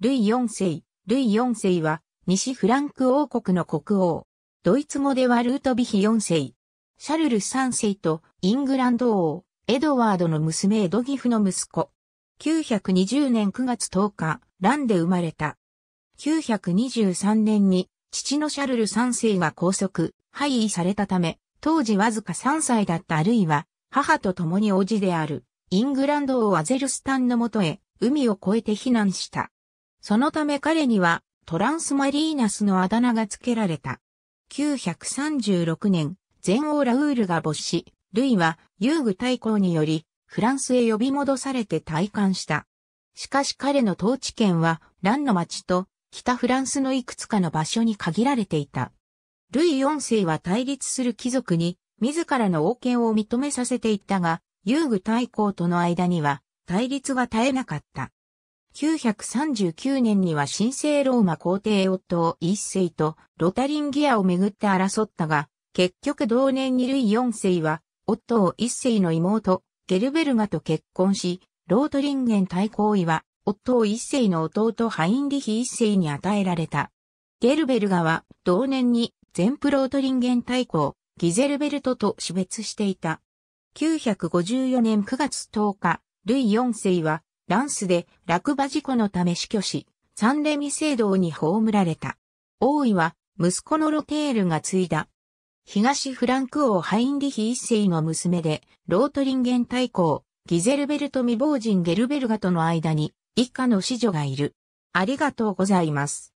ルイ4世、ルイ4世は、西フランク王国の国王。ドイツ語ではルートビヒ4世。シャルル3世とイングランド王、エドワードの娘エドギフの息子。920年9月10日、ランで生まれた。923年に父のシャルル3世が拘束、廃位されたため、当時わずか3歳だったルイは、母と共に叔父である、イングランド王アゼルスタンのもとへ、海を越えて避難した。そのため彼にはトランスマリーナスのあだ名が付けられた。936年、全王ラウールが没し、ルイは遊具大公によりフランスへ呼び戻されて退官した。しかし彼の統治権はランの町と北フランスのいくつかの場所に限られていた。ルイ4世は対立する貴族に自らの王権を認めさせていったが、遊具大公との間には対立は絶えなかった。939年には神聖ローマ皇帝夫一世とロタリンギアをめぐって争ったが、結局同年にルイ4世は、夫一世の妹、ゲルベルガと結婚し、ロートリンゲン大公位は、夫一世の弟ハインリヒ一世に与えられた。ゲルベルガは、同年に、全プロートリンゲン大公、ギゼルベルトと死別していた。954年9月10日、ルイ4世は、ランスで落馬事故のため死去し、サンレミ聖堂に葬られた。王位は息子のロテールが継いだ。東フランク王ハインリヒ一世の娘で、ロートリンゲン大公、ギゼルベルト未亡人ゲルベルガとの間に、一家の子女がいる。ありがとうございます。